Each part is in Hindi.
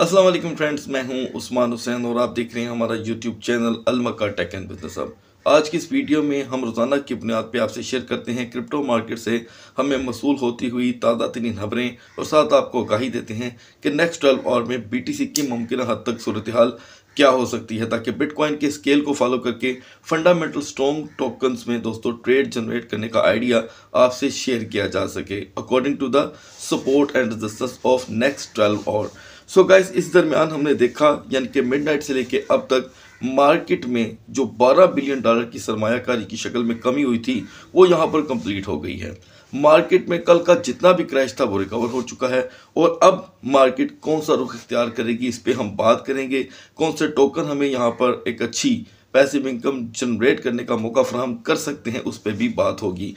अस्सलाम वालेकुम फ्रेंड्स मैं हूं उस्मान हुसैन और आप देख रहे हैं हमारा यूट्यूब चैनल अलमका टेक एंड बिजनेस अब आज की इस वीडियो में हम रोज़ाना की बुनियाद पे आपसे शेयर करते हैं क्रिप्टो मार्केट से हमें मसूल होती हुई ताज़ा तरीन खबरें और साथ आपको आगाही देते हैं कि नेक्स्ट ट्वेल्व आवर में बी की मुमकिन हद तक सूरत हाल क्या हो सकती है ताकि बिटकॉइन के स्केल को फॉलो करके फंडामेंटल स्ट्रॉन्ग टोकन्स में दोस्तों ट्रेड जनरेट करने का आइडिया आपसे शेयर किया जा सके according to the support and resistance of next twelve hour so so guys इस दरमियान हमने देखा यानी कि मिडनाइट से लेके अब तक मार्केट में जो 12 बिलियन डॉलर की सरमाकारी की शक्ल में कमी हुई थी वो यहाँ पर कंप्लीट हो गई है मार्केट में कल का जितना भी क्रैश था वो रिकवर हो चुका है और अब मार्केट कौन सा रुख इख्तियार करेगी इस पर हम बात करेंगे कौन से टोकन हमें यहाँ पर एक अच्छी पैसे इनकम जनरेट करने का मौका फ्राहम कर सकते हैं उस पर भी बात होगी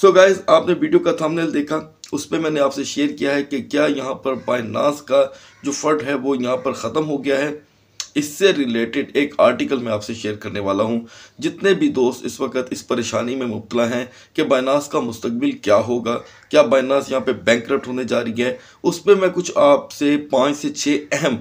सो so गाइज आपने वीडियो का थंबनेल देखा उस पर मैंने आपसे शेयर किया है कि क्या यहाँ पर बाइनास का जो फंड है वो यहाँ पर ख़त्म हो गया है इससे रिलेटेड एक आर्टिकल मैं आपसे शेयर करने वाला हूँ जितने भी दोस्त इस वक्त इस परेशानी में मुबला हैं कि बाइनास का मुस्तबिल क्या होगा क्या बाइनास यहाँ पे बैंक होने जा रही है उस पर मैं कुछ आपसे पाँच से छः अहम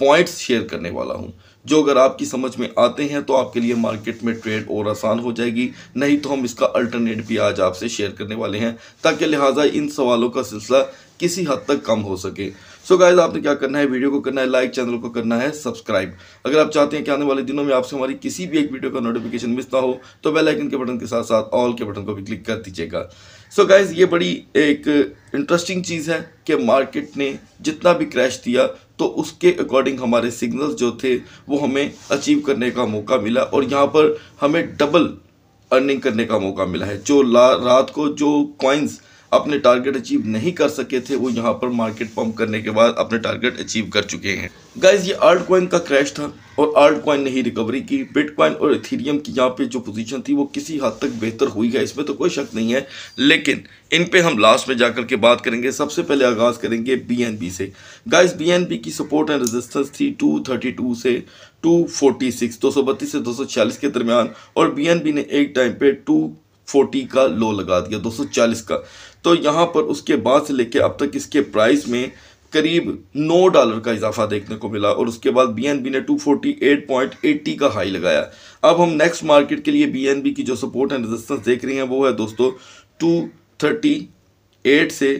पॉइंट्स शेयर करने वाला हूँ जो अगर आपकी समझ में आते हैं तो आपके लिए मार्केट में ट्रेड और आसान हो जाएगी नहीं तो हम इसका अल्टरनेट भी आज आपसे शेयर करने वाले हैं ताकि लिहाजा इन सवालों का सिलसिला किसी हद तक कम हो सके सो so गाइज आपने क्या करना है वीडियो को करना है लाइक चैनल को करना है सब्सक्राइब अगर आप चाहते हैं कि आने वाले दिनों में आपसे हमारी किसी भी एक वीडियो का नोटिफिकेशन मिस ना हो तो बेल आइकन के बटन के साथ साथ ऑल के बटन को भी क्लिक कर दीजिएगा सो गाइज ये बड़ी एक इंटरेस्टिंग चीज़ है कि मार्केट ने जितना भी क्रैश दिया तो उसके अकॉर्डिंग हमारे सिग्नल्स जो थे वो हमें अचीव करने का मौका मिला और यहाँ पर हमें डबल अर्निंग करने का मौका मिला है जो रात को जो कॉइन्स अपने टारगेट अचीव नहीं कर सके थे वो यहाँ पर मार्केट पम्प करने के बाद अपने टारगेट अचीव कर चुके हैं गाइज ये आर्ट कॉइन का क्रैश था और आर्ट कॉइन ने ही रिकवरी की बिट क्वाइन और इथीरियम की यहाँ पे जो पोजीशन थी वो किसी हद तक बेहतर हुई है इसमें तो कोई शक नहीं है लेकिन इन पे हम लास्ट में जाकर के बात करेंगे सबसे पहले आगाज़ करेंगे बी से गाइज बी की सपोर्ट एंड रेजिस्टेंस थी टू से 246 232 से 246 के दरमियान और बी ने एक टाइम पे 240 का लो लगा दिया 240 का तो यहाँ पर उसके बाद से लेकर अब तक इसके प्राइस में करीब नौ डॉलर का इजाफा देखने को मिला और उसके बाद बीएनबी ने 248.80 का हाई लगाया अब हम नेक्स्ट मार्केट के लिए बीएनबी की जो सपोर्ट एंड रेजिस्टेंस देख रहे हैं वो है दोस्तों 238 से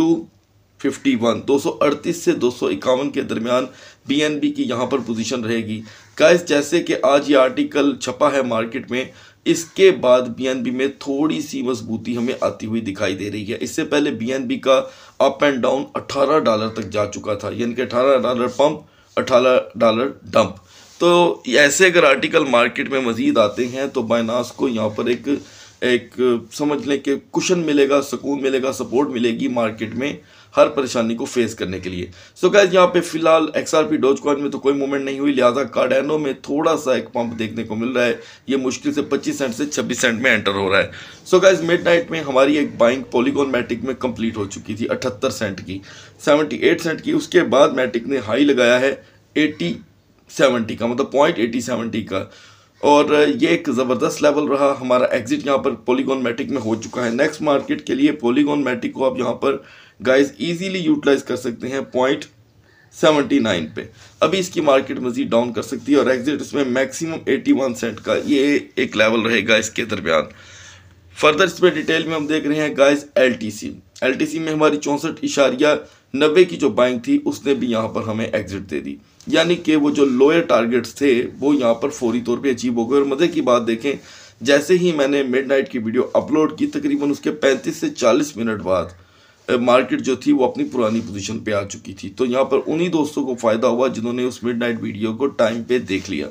251 238 से दो के दरमियान बीएनबी की यहाँ पर पोजीशन रहेगी गाइस जैसे कि आज ये आर्टिकल छपा है मार्केट में इसके बाद बीएनबी में थोड़ी सी मजबूती हमें आती हुई दिखाई दे रही है इससे पहले बीएनबी का अप एंड डाउन 18 डॉलर तक जा चुका था यानी कि 18 डॉलर पंप 18 डॉलर डंप तो ऐसे अगर आर्टिकल मार्केट में मज़ीद आते हैं तो बायनास को यहाँ पर एक एक समझ लें कि कुशन मिलेगा सुकून मिलेगा सपोर्ट मिलेगी मार्केट में हर परेशानी को फेस करने के लिए सो गैस गैज यहाँ पे फिलहाल एक्सआरपी डोज कॉइन में तो कोई मूवमेंट नहीं हुई लिहाजा कार्डेनो में थोड़ा सा एक पंप देखने को मिल रहा है ये मुश्किल से 25 सेंट से 26 सेंट में एंटर हो रहा है सो गैज मिड में हमारी एक बाइंग पॉलीगॉन मैटिक में कंप्लीट हो चुकी थी अठहत्तर सेंट की सेवेंटी सेंट की उसके बाद मैटिक ने हाई लगाया है एटी सेवेंटी का मतलब पॉइंट एटी सेवेंटी का और ये एक ज़बरदस्त लेवल रहा हमारा एग्जिट यहाँ पर पोलीगॉन मैटिक में हो चुका है नेक्स्ट मार्केट के लिए पोलीगोन मैटिक को आप यहाँ पर गाइस इजीली यूटिलाइज कर सकते हैं पॉइंट सेवेंटी नाइन पे अभी इसकी मार्केट मजीद डाउन कर सकती है और एग्जिट इसमें मैक्सिमम एटी वन सेंट का ये एक लेवल रहेगा इसके दरमियान फर्दर इसमें डिटेल में हम देख रहे हैं guys L T C L T C में हमारी चौंसठ इशारिया नब्बे की जो बाइंग थी उसने भी यहाँ पर हमें एग्जिट दे दी यानी कि वो जो लोअर टारगेट्स थे वो यहाँ पर फौरी तौर पे अचीव हो गए और मज़े की बात देखें जैसे ही मैंने मिडनाइट की वीडियो अपलोड की तकरीबन उसके 35 से 40 मिनट बाद मार्केट जो थी वो अपनी पुरानी पोजीशन पे आ चुकी थी तो यहाँ पर उन्हीं दोस्तों को फ़ायदा हुआ जिन्होंने उस मिड वीडियो को टाइम पे देख लिया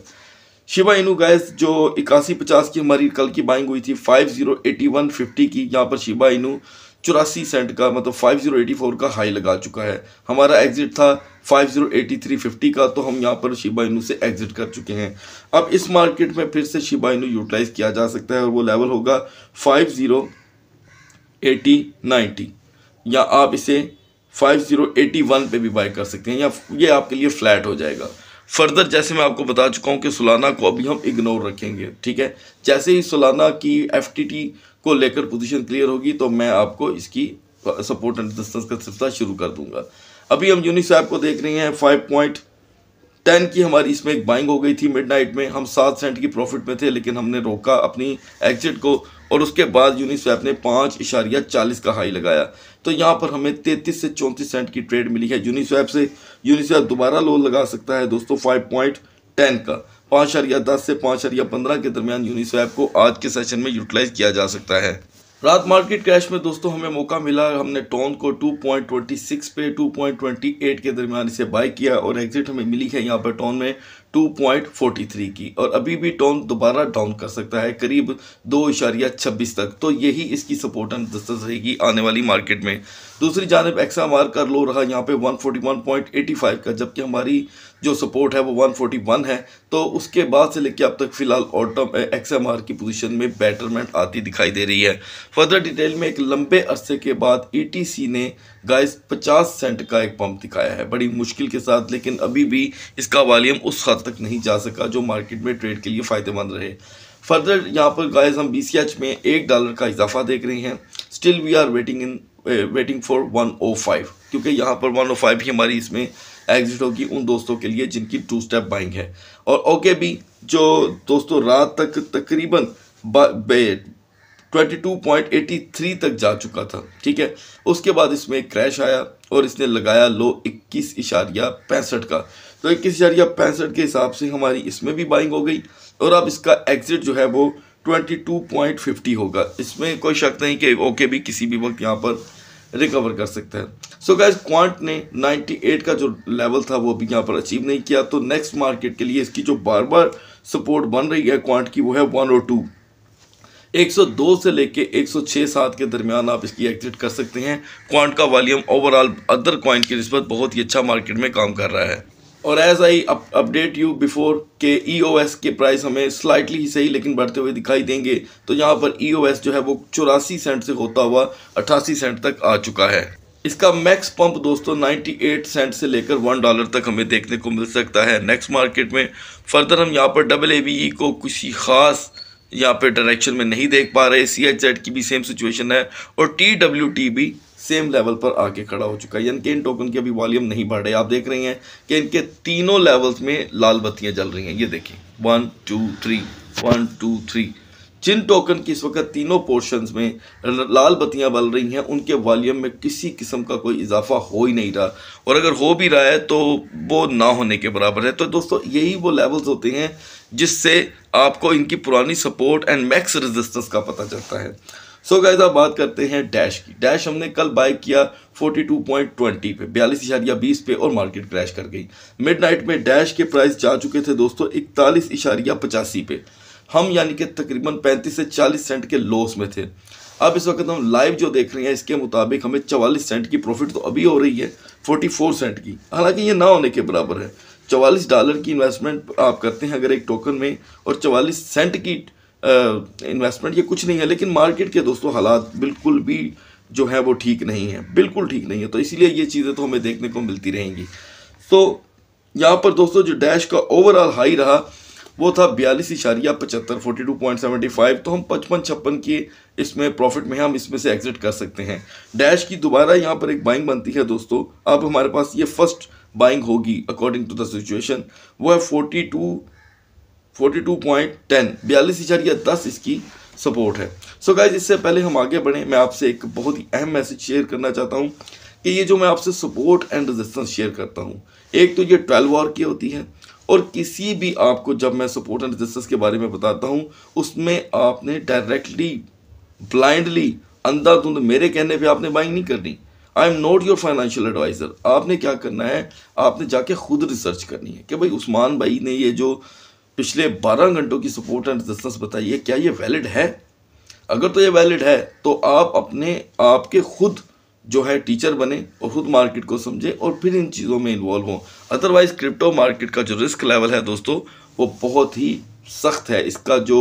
शिवा इनू गैस जो इक्यासी पचास की हमारी कल की बाइंग हुई थी five zero eighty one fifty की यहाँ पर शिवा इनू चौरासी सेंट का मतलब 5084 का हाई लगा चुका है हमारा एग्जिट था 508350 का तो हम यहाँ पर शिबाइनू से एग्जिट कर चुके हैं अब इस मार्केट में फिर से शिबाइनू यूटिलाइज किया जा सकता है और वो लेवल होगा 508090 या आप इसे 5081 पे भी बाय कर सकते हैं या ये आपके लिए फ्लैट हो जाएगा फर्दर जैसे मैं आपको बता चुका हूँ कि सोलाना को अभी हम इग्नोर रखेंगे ठीक है जैसे ही सोलाना की एफ को लेकर पोजीशन क्लियर होगी तो मैं आपको इसकी सपोर्ट एंड डिस्टेंस का सिलसिला शुरू कर दूंगा अभी हम यूनिक साहब को देख रहे हैं फाइव पॉइंट टेन की हमारी इसमें एक बाइंग हो गई थी मिडनाइट में हम सात सेंट की प्रॉफिट में थे लेकिन हमने रोका अपनी एग्जिट को और उसके बाद यूनिस्वैप ने पाँच इशारिया चालीस का हाई लगाया तो यहाँ पर हमें तैंतीस से चौंतीस सेंट की ट्रेड मिली है यूनिस्वैप से स्वैप दोबारा लो लगा सकता है दोस्तों फाइव पॉइंट टेन का पाँच अरिया दस से पाँच अरिया पंद्रह के दरमियान यूनिस्वैप को आज के सेशन में यूटिलाइज किया जा सकता है रात मार्केट क्रैश में दोस्तों हमें मौका मिला हमने टोन को 2.26 पे 2.28 के दरमियान इसे बाई किया और एग्जिट हमें मिली है यहाँ पर टोन में 2.43 की और अभी भी टोन दोबारा डाउन कर सकता है करीब दो इशारिया छब्बीस तक तो यही इसकी सपोर्ट एंड दस्तक रहेगी आने वाली मार्केट में दूसरी जानब एक्सा मार कर लो रहा यहाँ पे 141.85 का जबकि हमारी जो सपोर्ट है वो 141 है तो उसके बाद से लेके अब तक फ़िलहाल ऑटम एक्सएमआर की पोजीशन में बेटरमेंट आती दिखाई दे रही है फर्दर डिटेल में एक लंबे अरसे के बाद ईटीसी e ने गाइस 50 सेंट का एक पंप दिखाया है बड़ी मुश्किल के साथ लेकिन अभी भी इसका वॉल्यूम उस हद तक नहीं जा सका जो मार्केट में ट्रेड के लिए फ़ायदेमंद रहे फर्दर यहाँ पर गाइज हम बी में एक डॉलर का इजाफा देख रहे हैं still we are waiting in waiting for 105 क्योंकि यहाँ पर 105 ही हमारी इसमें एग्जिट होगी उन दोस्तों के लिए जिनकी टू स्टेप बाइंग है और ओके okay भी जो दोस्तों रात तक तकरीबन twenty two point eighty three तक जा चुका था ठीक है उसके बाद इसमें क्रैश आया और इसने लगाया लो इक्कीस इशारिया पैंसठ का तो इक्कीस इशारिया पैंसठ के हिसाब से हमारी इसमें भी बाइंग हो गई और अब इसका एग्जिट जो है वो 22.50 होगा इसमें कोई शक नहीं कि ओके भी किसी भी वक्त यहाँ पर रिकवर कर सकता है सो so गैस क्वांट ने 98 का जो लेवल था वो अभी यहाँ पर अचीव नहीं किया तो नेक्स्ट मार्केट के लिए इसकी जो बार बार सपोर्ट बन रही है क्वांट की वो है वन और टू एक से लेके 106 सात के दरमियान आप इसकी एग्जिट कर सकते हैं क्वांट का वॉल्यूम ओवरऑल अदर क्वाइन की नस्बत बहुत ही अच्छा मार्केट में काम कर रहा है और as I update you before के ई के प्राइस हमें स्लाइटली ही सही लेकिन बढ़ते हुए दिखाई देंगे तो यहाँ पर ई e जो है वो चौरासी सेंट से होता हुआ अट्ठासी सेंट तक आ चुका है इसका मैक्स पंप दोस्तों 98 सेंट से लेकर वन डॉलर तक हमें देखने को मिल सकता है नेक्स्ट मार्केट में फर्दर हम यहाँ पर डबल ए बी को किसी खास यहाँ पर डायरेक्शन में नहीं देख पा रहे सी एच एड की भी सेम सिचुएशन है और टी डब्ल्यू टी भी सेम लेवल पर आके खड़ा हो चुका है यानी कि इन टोकन की अभी वॉल्यूम नहीं बढ़ रही आप देख रहे हैं कि इनके तीनों लेवल्स में लाल बत्तियाँ जल रही हैं ये देखिए one two three one two three जिन टोकन की इस वक्त तीनों पोर्शंस में लाल बत्तियां बल रही हैं उनके वॉल्यूम में किसी किस्म का कोई इजाफा हो ही नहीं रहा और अगर हो भी रहा है तो वो ना होने के बराबर है तो दोस्तों यही वो लेवल्स होते हैं जिससे आपको इनकी पुरानी सपोर्ट एंड मैक्स रेजिस्टेंस का पता चलता है सो गाइज आप बात करते हैं डैश की डैश हमने कल बाय किया 42.20 पे बयालीस इशारिया बीस पे और मार्केट क्रैश कर गई मिडनाइट में डैश के प्राइस जा चुके थे दोस्तों इकतालीस इशारिया पचासी पे हम यानी कि तकरीबन 35 से 40 सेंट के लॉस में थे अब इस वक्त हम लाइव जो देख रहे हैं इसके मुताबिक हमें 44 सेंट की प्रॉफिट तो अभी हो रही है 44 सेंट की हालांकि ये ना होने के बराबर है 44 डॉलर की इन्वेस्टमेंट आप करते हैं अगर एक टोकन में और 44 सेंट की इन्वेस्टमेंट ये कुछ नहीं है लेकिन मार्केट के दोस्तों हालात बिल्कुल भी जो है वो ठीक नहीं है बिल्कुल ठीक नहीं है तो इसीलिए ये चीज़ें तो हमें देखने को मिलती रहेंगी तो यहाँ पर दोस्तों जो डैश का ओवरऑल हाई रहा वो था बयालीस इशारिया पचहत्तर forty two point seventy five तो हम पचपन छप्पन के इसमें प्रॉफिट में हम इसमें से एग्जिट कर सकते हैं डैश की दोबारा यहाँ पर एक बाइंग बनती है दोस्तों अब हमारे पास ये फर्स्ट बाइंग होगी अकॉर्डिंग टू द सिचुएशन वो है forty two forty two point ten बयालीस दस इसकी सपोर्ट है सो so गाइज इससे पहले हम आगे बढ़ें मैं आपसे एक बहुत ही अहम मैसेज शेयर करना चाहता हूँ कि ये जो मैं आपसे सपोर्ट एंड रेजिस्टेंस शेयर करता हूँ एक तो ये ट्वेल्व आवर की होती है और किसी भी आपको जब मैं सपोर्ट एंड रेजिस्टेंस के बारे में बताता हूँ उसमें आपने डायरेक्टली ब्लाइंडली अंधाधुंध मेरे कहने पे आपने बाइंग नहीं करनी I'm not your financial adviser आपने क्या करना है आपने जाके खुद रिसर्च करनी है कि भाई उस्मान भाई ने ये जो पिछले 12 घंटों की सपोर्ट एंड रेजिस्टेंस बताइए क्या ये वैलिड है अगर तो ये वैलिड है तो आप अपने आप के खुद जो है टीचर बने और खुद मार्केट को समझें और फिर इन चीज़ों में इन्वॉल्व हों अदरवाइज क्रिप्टो मार्केट का जो रिस्क लेवल है दोस्तों वो बहुत ही सख्त है इसका जो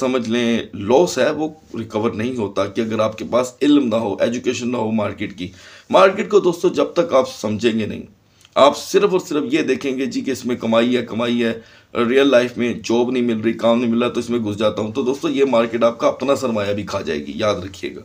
समझ लें लॉस है वो रिकवर नहीं होता कि अगर आपके पास इल्म ना हो एजुकेशन ना हो मार्केट की मार्केट को दोस्तों जब तक आप समझेंगे नहीं आप सिर्फ और सिर्फ ये देखेंगे जी कि इसमें कमाई है कमाई है रियल लाइफ में जॉब नहीं मिल रही काम नहीं मिल रहा तो इसमें घुस जाता हूँ तो दोस्तों ये मार्केट आपका अपना सरमाया भी खा जाएगी याद रखिएगा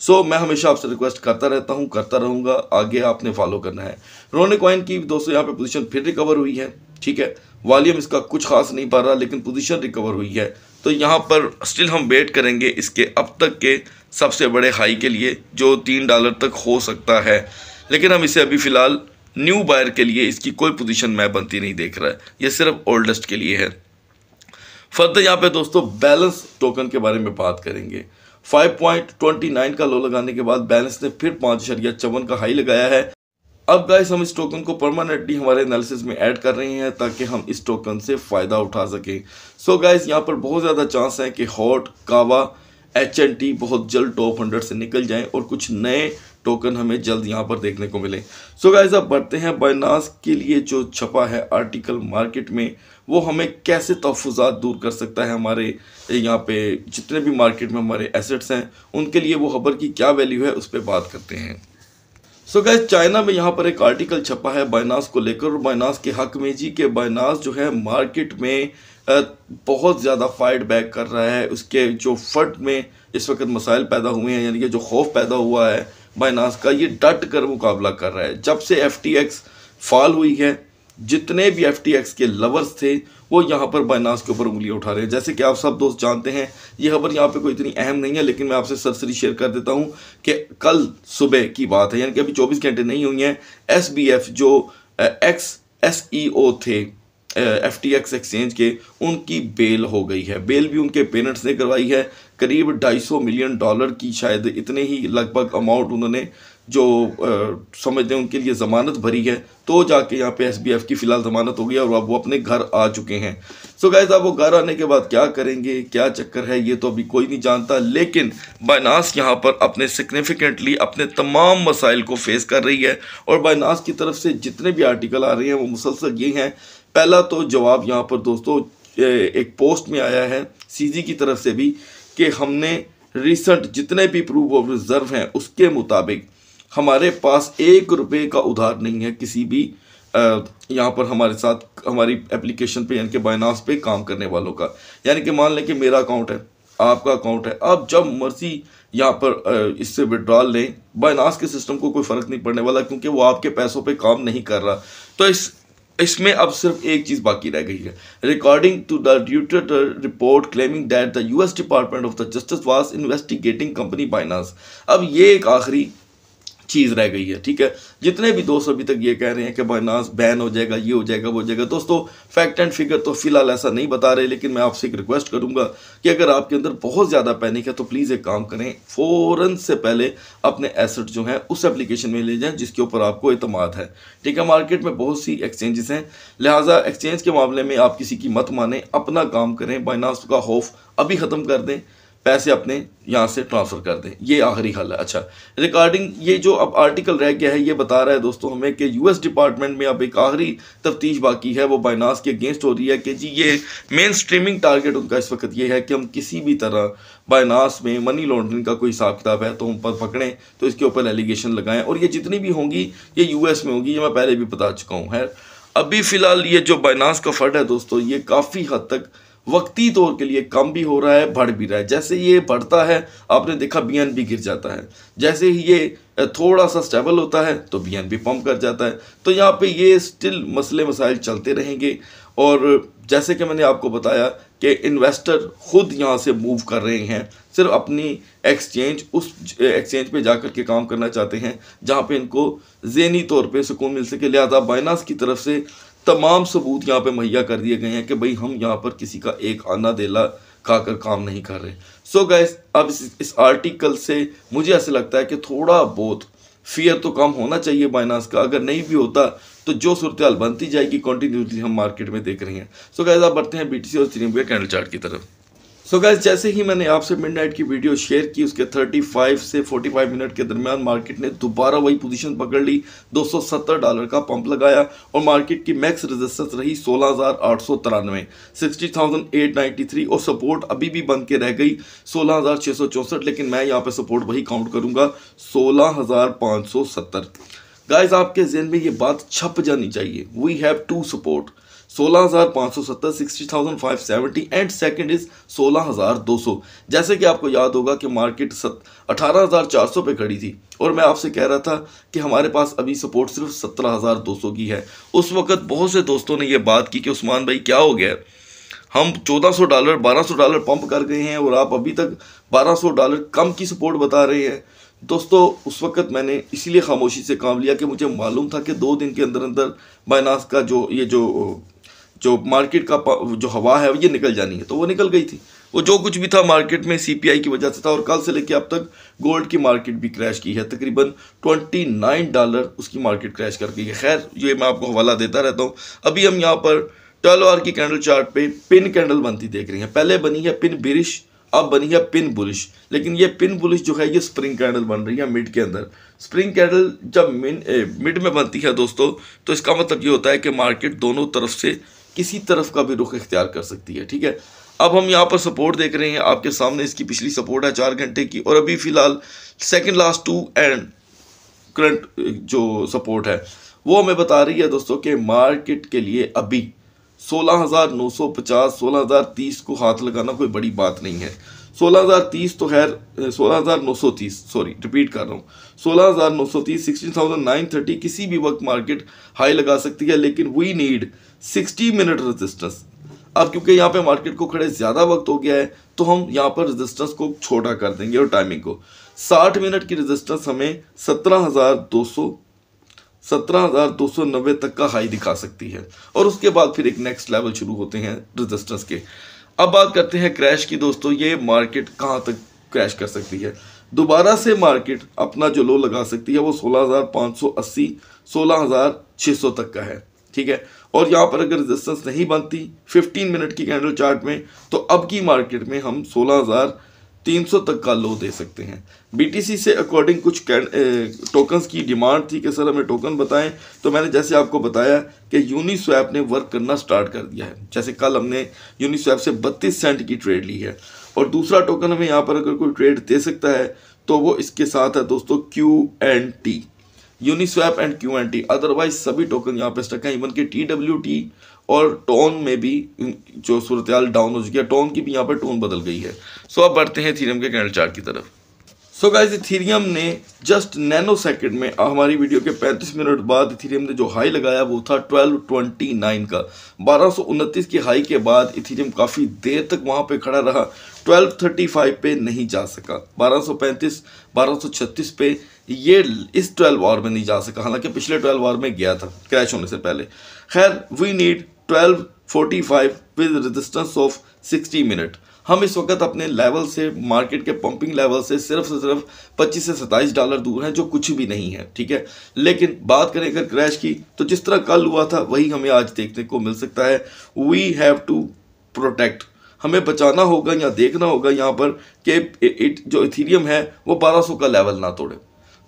सो so, मैं हमेशा आपसे रिक्वेस्ट करता रहता हूँ करता रहूँगा आगे आपने फॉलो करना है रोने कॉइन की दोस्तों यहाँ पे पोजीशन फिर रिकवर हुई है ठीक है वॉल्यूम इसका कुछ खास नहीं पा रहा लेकिन पोजीशन रिकवर हुई है तो यहाँ पर स्टिल हम वेट करेंगे इसके अब तक के सबसे बड़े हाई के लिए जो तीन डॉलर तक हो सकता है लेकिन हम इसे अभी फ़िलहाल न्यू बायर के लिए इसकी कोई पोजीशन मैं बनती नहीं देख रहा है ये सिर्फ ओल्डेस्ट के लिए है फर्दर यहाँ पे दोस्तों बैलेंस टोकन के बारे में बात करेंगे 5.29 का लो लगाने के बाद बैलेंस ने फिर पाँच शरिया चौवन का हाई लगाया है अब गाइस हम इस टोकन को परमानेंटली हमारे एनालिसिस में ऐड कर रहे हैं ताकि हम इस टोकन से फ़ायदा उठा सकें सो so गाइस यहाँ पर बहुत ज़्यादा चांस है कि हॉट कावा एच बहुत जल्द टॉप हंड्रेड से निकल जाएं और कुछ नए टोकन हमें जल्द यहाँ पर देखने को मिले सो गाइज अब बढ़ते हैं बाइनास के लिए जो छपा है आर्टिकल मार्केट में वो हमें कैसे तहफात दूर कर सकता है हमारे यहाँ पे जितने भी मार्केट में हमारे एसेट्स हैं उनके लिए वो खबर की क्या वैल्यू है उस पर बात करते हैं सो गैस चाइना में यहाँ पर एक आर्टिकल छपा है बाइनास को लेकर और बाइनास के हक में जी के बाइनास जो है मार्केट में बहुत ज़्यादा फाइट बैक कर रहा है उसके जो फट में इस वक्त मसाइल पैदा हुए हैं यानी कि जो खौफ पैदा हुआ है बाइनास का ये डट कर मुकाबला कर रहा है जब से एफ फॉल हुई है जितने भी एफ के लवर्स थे वो यहाँ पर बाइनास के ऊपर उंगली उठा रहे हैं जैसे कि आप सब दोस्त जानते हैं ये खबर यहाँ पे कोई इतनी अहम नहीं है लेकिन मैं आपसे सरसरी शेयर कर देता हूँ कि कल सुबह की बात है यानी कि अभी 24 घंटे नहीं हुई हैं एस जो एक्स एस e थे एफ टी एक्स एक्सचेंज के उनकी बेल हो गई है बेल भी उनके पेरेंट्स ने करवाई है करीब 250 मिलियन डॉलर की शायद इतने ही लगभग अमाउंट उन्होंने जो समझते हैं उनके लिए ज़मानत भरी है तो जाके यहाँ पे एसबीएफ की फ़िलहाल ज़मानत हो गई और अब वो अपने घर आ चुके हैं सो गाय साहब वो घर आने के बाद क्या करेंगे क्या चक्कर है ये तो अभी कोई नहीं जानता लेकिन बायनास यहाँ पर अपने सिग्निफिकेंटली अपने तमाम मसाइल को फेस कर रही है और बाइनास की तरफ से जितने भी आर्टिकल आ रहे हैं वो मुसलसल ये हैं पहला तो जवाब यहाँ पर दोस्तों एक पोस्ट में आया है सी की तरफ से भी कि हमने रिसेंट जितने भी प्रूफ ऑफ रिजर्व हैं उसके मुताबिक हमारे पास एक रुपये का उधार नहीं है किसी भी यहाँ पर हमारे साथ हमारी एप्लीकेशन पे यानी कि बायनास पे काम करने वालों का यानी कि मान लें कि मेरा अकाउंट है आपका अकाउंट है आप जब मर्जी यहाँ पर इससे विड्रॉल लें बायनास के सिस्टम को कोई फ़र्क नहीं पड़ने वाला क्योंकि वो आपके पैसों पे काम नहीं कर रहा तो इस इसमें अब सिर्फ एक चीज बाकी रह गई है according to the Reuters report claiming that the US department of the justice was investigating company finance अब ये एक आखिरी चीज़ रह गई है ठीक है जितने भी दोस्त अभी तक ये कह रहे हैं कि बाइनास बैन हो जाएगा ये हो जाएगा वो हो जाएगा दोस्तों फैक्ट एंड फिगर तो फिलहाल ऐसा नहीं बता रहे लेकिन मैं आपसे एक रिक्वेस्ट करूँगा कि अगर आपके अंदर बहुत ज़्यादा पैनिक है तो प्लीज़ एक काम करें फ़ौरन से पहले अपने एसेट जो हैं उस एप्लीकेशन में ले जाएँ जिसके ऊपर आपको अतमाद है ठीक है मार्केट में बहुत सी एक्सचेंजेस हैं लिहाजा एक्सचेंज के मामले में आप किसी की मत माने अपना काम करें बाइनास का खौफ अभी ख़त्म कर दें पैसे अपने यहाँ से ट्रांसफ़र कर दें ये आखिरी हल है अच्छा रिकॉर्डिंग ये जो अब आर्टिकल रह गया है ये बता रहा है दोस्तों हमें कि यूएस डिपार्टमेंट में अब एक आखिरी तफ्तीश बाकी है वो बाइनास के अगेंस्ट हो रही है कि जी ये मेन स्ट्रीमिंग टारगेट उनका इस वक्त ये है कि हम किसी भी तरह बाइनास में मनी लॉन्ड्रिंग का कोई हिसाब किताब है तो हम पर पकड़ें तो इसके ऊपर एलिगेशन लगाएं और ये जितनी भी होंगी ये एस में होंगी ये मैं पहले भी बता चुका हूँ है अभी फ़िलहाल ये जो बाइनास का फंड है दोस्तों ये काफ़ी हद तक वक्ती तौर के लिए कम भी हो रहा है बढ़ भी रहा है जैसे ये बढ़ता है आपने देखा बी एन भी गिर जाता है जैसे ही ये थोड़ा सा स्टेबल होता है तो बी एन भी पम्प कर जाता है तो यहाँ पे ये स्टिल मसले मसाइल चलते रहेंगे और जैसे कि मैंने आपको बताया कि इन्वेस्टर खुद यहाँ से मूव कर रहे हैं सिर्फ अपनी एक्सचेंज उस एक्सचेंज पे जा के काम करना चाहते हैं जहाँ पे इनको जहनी तौर पे सुकून मिल सके लिहाजा बाइनास की तरफ से तमाम सबूत यहाँ पे मुहैया कर दिए गए हैं कि भाई हम यहाँ पर किसी का एक आना देला खाकर काम नहीं कर रहे सो so गैस अब इस, इस आर्टिकल से मुझे ऐसा लगता है कि थोड़ा बहुत फियर तो कम होना चाहिए बाइनास का अगर नहीं भी होता तो जो सूरत बनती जाएगी कंटिन्यूसली हम मार्केट में देख रहे हैं सो so गैस आप बढ़ते हैं सी और चीनी कैंडल चार्ट की तरफ सो so गैस जैसे ही मैंने आपसे मिडनाइट की वीडियो शेयर की उसके 35 से 45 मिनट के दरमियान मार्केट ने दोबारा वही पोजीशन पकड़ ली 270 डॉलर का पंप लगाया और मार्केट की मैक्स रेजिस्टेंस रही सोलह हज़ार आठ सौ तिरानवे sixty thousand eight ninety three और सपोर्ट अभी भी बन के रह गई सोलह हज़ार छः सौ चौंसठ लेकिन मैं यहाँ पर सपोर्ट वही काउंट करूँगा सोलह हज़ार पाँच सौ सत्तर गाइज आपके जहन में ये बात छप जानी चाहिए वी हैव टू सपोर्ट सोलह हज़ार पाँच सौ सत्तर sixty thousand five seventy and second is सोलह हज़ार दो सौ जैसे कि आपको याद होगा कि मार्केट सत अठारह हज़ार चार सौ पर खड़ी थी और मैं आपसे कह रहा था कि हमारे पास अभी सपोर्ट सिर्फ सत्रह हज़ार दो सौ की है उस वक्त बहुत से दोस्तों ने यह बात की कि उस्मान भाई क्या हो गया हम 1400 डॉलर 1200 डॉलर पंप कर गए हैं और आप अभी तक 1200 डॉलर कम की सपोर्ट बता रहे हैं दोस्तों उस वक्त मैंने इसीलिए खामोशी से काम लिया कि मुझे मालूम था कि दो दिन के अंदर अंदर बायनास का जो ये जो जो मार्केट का जो हवा है ये निकल जानी है तो वो निकल गई थी वो जो कुछ भी था मार्केट में सीपीआई की वजह से था और कल से लेकर अब तक गोल्ड की मार्केट भी क्रैश की है तकरीबन 29 डॉलर उसकी मार्केट क्रैश कर गई है खैर ये मैं आपको हवाला देता रहता हूँ अभी हम यहाँ पर ट्वेल्व आर की कैंडल चार्ट पे पिन कैंडल बनती देख रही हैं पहले बनी है पिन बिरिश अब बनी है पिन बुलिश लेकिन ये पिन बुलिश जो है ये स्प्रिंग कैंडल बन रही है मिड के अंदर स्प्रिंग कैंडल जब मिन मिड eh, में बनती है दोस्तों तो इसका मतलब ये होता है कि मार्केट दोनों तरफ से किसी तरफ का भी रुख इख्तियार कर सकती है ठीक है अब हम यहाँ पर सपोर्ट देख रहे हैं आपके सामने इसकी पिछली सपोर्ट है चार घंटे की और अभी फ़िलहाल second last two and current जो सपोर्ट है वो हमें बता रही है दोस्तों कि मार्केट के लिए अभी 16,950, 16,030 को हाथ लगाना कोई बड़ी बात नहीं है 16,030 तो खैर 16,930 सॉरी रिपीट कर रहा हूँ 16,930 16,930 किसी भी वक्त मार्केट हाई लगा सकती है लेकिन वी नीड 60 मिनट रेजिस्टेंस अब क्योंकि यहाँ पे मार्केट को खड़े ज़्यादा वक्त हो गया है तो हम यहाँ पर रेजिस्टेंस को छोटा कर देंगे और टाइमिंग को 60 मिनट की रेजिस्टेंस हमें 17,200 17,290 तक का हाई दिखा सकती है और उसके बाद फिर एक नेक्स्ट लेवल शुरू होते हैं रजिस्टेंस के अब बात करते हैं क्रैश की दोस्तों ये मार्केट कहाँ तक क्रैश कर सकती है दोबारा से मार्केट अपना जो लो लगा सकती है वो 16,580 16,600 तक का है ठीक है और यहाँ पर अगर रेजिस्टेंस नहीं बनती 15 मिनट की कैंडल चार्ट में तो अब की मार्केट में हम सोलह 300 तक का लो दे सकते हैं बीटीसी से अकॉर्डिंग कुछ टोकन्स की डिमांड थी कि सर हमें टोकन बताएं तो मैंने जैसे आपको बताया कि यूनिस्वैप ने वर्क करना स्टार्ट कर दिया है जैसे कल हमने यूनिस्वैप से 32 सेंट की ट्रेड ली है और दूसरा टोकन हमें यहाँ पर अगर कोई ट्रेड दे सकता है तो वो इसके साथ है दोस्तों Q and T Uniswap and Q and T otherwise सभी टोकन यहाँ पे स्टक हैं even K T W T और टोन में भी जो सूरत डाउन हो चुकी है टोन की भी यहाँ पर टोन बदल गई है सो आप अब बढ़ते हैं थीरियम के कैंडल चार्ट की तरफ सो गाइज इथीरियम ने जस्ट नैनो सेकंड में हमारी वीडियो के 35 मिनट बाद इथीरियम ने जो हाई लगाया वो था 1229 का बारह की हाई के बाद इथीरियम काफ़ी देर तक वहाँ पे खड़ा रहा 1235 पे नहीं जा सका 1235 1236 पे ये इस 12 आवर में नहीं जा सका हालांकि पिछले 12 आवर में गया था क्रैश होने से पहले खैर we need 1245 with resistance of 60 minute हम इस वक्त अपने लेवल से मार्केट के पंपिंग लेवल से सिर्फ से सिर्फ 25 से 27 डॉलर दूर हैं जो कुछ भी नहीं है ठीक है लेकिन बात करें अगर क्रैश की तो जिस तरह कल हुआ था वही हमें आज देखने को मिल सकता है वी हैव टू प्रोटेक्ट हमें बचाना होगा या देखना होगा यहाँ पर कि जो इथीरियम है वो 1200 का लेवल ना तोड़े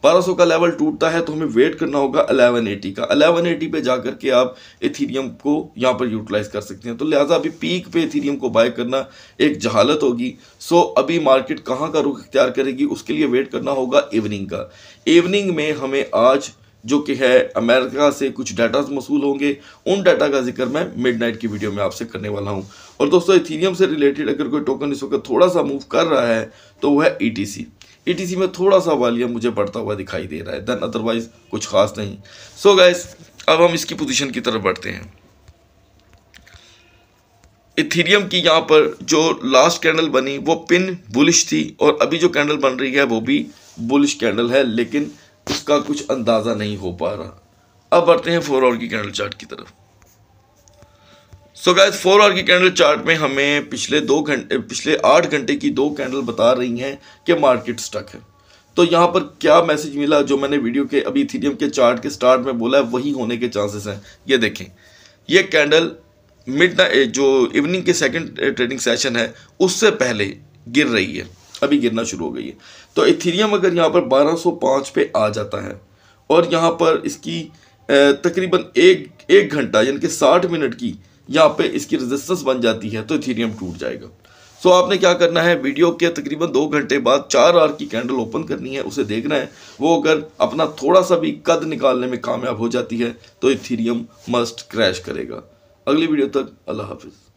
1200 का लेवल टूटता है तो हमें वेट करना होगा 1180 का 1180 पे जा करके आप इथीरियम को यहाँ पर यूटिलाइज कर सकते हैं तो लिहाजा अभी पीक पे इथीरियम को बाय करना एक जहालत होगी सो अभी मार्केट कहाँ का रुख इख्तियार करेगी उसके लिए वेट करना होगा इवनिंग का इवनिंग में हमें आज जो कि है अमेरिका से कुछ डाटाज मौसू होंगे उन डाटा का जिक्र मैं मिडनाइट की वीडियो में आपसे करने वाला हूँ और दोस्तों इथीरियम से रिलेटेड अगर कोई टोकन इस वक्त थोड़ा सा मूव कर रहा है तो वह है ई e एटीसी में थोड़ा सा वॉल्यूम मुझे बढ़ता हुआ दिखाई दे रहा है देन अदरवाइज कुछ खास नहीं सो so गैस अब हम इसकी पोजीशन की तरफ बढ़ते हैं इथेरियम की यहाँ पर जो लास्ट कैंडल बनी वो पिन बुलिश थी और अभी जो कैंडल बन रही है वो भी बुलिश कैंडल है लेकिन उसका कुछ अंदाज़ा नहीं हो पा रहा अब बढ़ते हैं फोर आवर की कैंडल चार्ट की तरफ सो गैस फोर आर की कैंडल चार्ट में हमें पिछले दो घंटे पिछले आठ घंटे की दो कैंडल बता रही हैं कि मार्केट स्टक है तो यहाँ पर क्या मैसेज मिला जो मैंने वीडियो के अभी इथीरियम के चार्ट के स्टार्ट में बोला है वही होने के चांसेस हैं ये देखें ये कैंडल मिड जो इवनिंग के सेकंड ट्रेडिंग सेशन है उससे पहले गिर रही है अभी गिरना शुरू हो गई है तो इथीरियम अगर यहाँ पर 1205 पे आ जाता है और यहाँ पर इसकी तकरीबन एक एक घंटा यानी कि 60 मिनट की यहाँ पे इसकी रेजिस्टेंस बन जाती है तो इथीरियम टूट जाएगा सो so, आपने क्या करना है वीडियो के तकरीबन दो घंटे बाद चार आर की कैंडल ओपन करनी है उसे देखना है वो अगर अपना थोड़ा सा भी कद निकालने में कामयाब हो जाती है तो इथीरियम मस्ट क्रैश करेगा अगली वीडियो तक अल्लाह हाफिज़